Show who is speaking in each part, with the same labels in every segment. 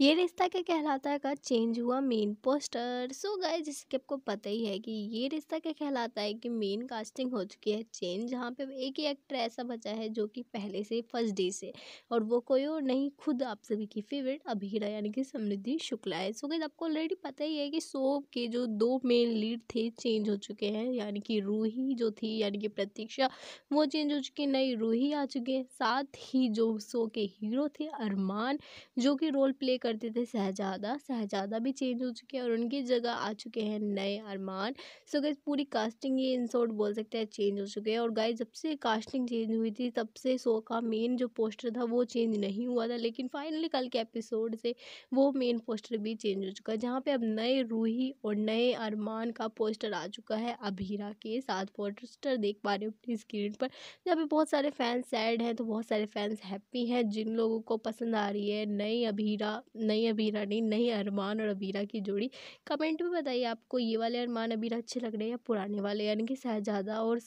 Speaker 1: ये रिश्ता क्या कहलाता है का चेंज हुआ मेन पोस्टर सो गाय जिसके आपको पता ही है कि ये रिश्ता क्या कहलाता है कि मेन कास्टिंग हो चुकी है चेंज जहाँ पे एक ही एक्टर ऐसा बचा है जो कि पहले से फर्स्ट डे से और वो कोई और नहीं खुद आप सभी की फेवरेट अभीरा यानी कि समृद्धि शुक्ला है सो गए आपको ऑलरेडी पता ही है कि सो के जो दो मेन लीड थे चेंज हो चुके हैं यानी कि रूही जो थी यानी कि प्रतीक्षा वो चेंज हो चुकी नई रूही आ चुकी है साथ ही जो सो के हीरो थे अरमान जो कि रोल प्ले कर करते थे शहज़ादा शहज़ादा भी चेंज हो चुके हैं और उनकी जगह आ चुके हैं नए अरमान सो गाइज पूरी कास्टिंग ये इन शॉर्ट बोल सकते हैं चेंज हो चुके हैं और गाइज जब से कास्टिंग चेंज हुई थी तब से शो का मेन जो पोस्टर था वो चेंज नहीं हुआ था लेकिन फाइनली कल के एपिसोड से वो मेन पोस्टर भी चेंज हो चुका है जहाँ पर अब नए रूही और नए अरमान का पोस्टर आ चुका है अभीरा के साथ पोस्टर देख पा रहे हो अपनी स्क्रीन पर जहाँ पर बहुत सारे फैंस सैड हैं तो बहुत सारे फैंस हैप्पी हैं जिन लोगों को पसंद आ रही है नई अभीरा नई अबीरा नहीं नई अरमान और अबीरा की जोड़ी कमेंट में बताइए आपको ये वाले अरमान अबीरा अच्छे लग रहे हैं या पुराने वाले यानी कि शहजादा और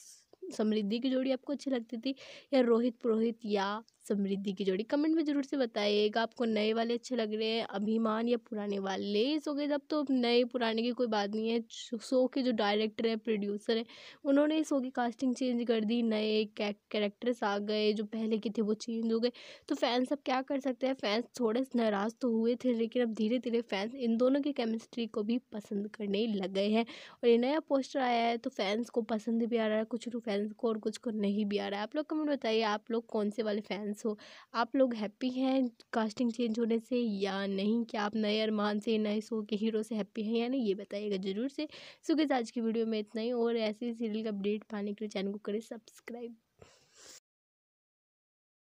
Speaker 1: समृद्धि की जोड़ी आपको अच्छी लगती थी या रोहित पुरोहित या समृद्धि की जोड़ी कमेंट में ज़रूर से बताइएगा आपको नए वाले अच्छे लग रहे हैं अभिमान या पुराने वाले सो गए तो, अब तो नए पुराने की कोई बात नहीं है शो के जो डायरेक्टर हैं प्रोड्यूसर हैं उन्होंने शो की कास्टिंग चेंज कर दी नए कैरेक्टर्स आ गए जो पहले के थे वो चेंज हो गए तो फैंस अब क्या कर सकते हैं फैंस थोड़े नाराज़ तो हुए थे लेकिन अब धीरे धीरे फैंस इन दोनों की केमिस्ट्री को भी पसंद करने लग गए हैं और ये नया पोस्टर आया है तो फैंस को पसंद भी आ रहा है कुछ तो फैंस को और कुछ को नहीं भी आ रहा है आप लोग कमेंट बताइए आप लोग कौन से वाले फैंस सो आप लोग हैप्पी हैं कास्टिंग चेंज होने से या नहीं क्या आप नए अरमान से नए शो के हीरो से हैप्पी हैं या नहीं ये बताइएगा ज़रूर से सो आज की वीडियो में इतना ही और ऐसे ही सीरियल का अपडेट पाने के लिए चैनल को करें सब्सक्राइब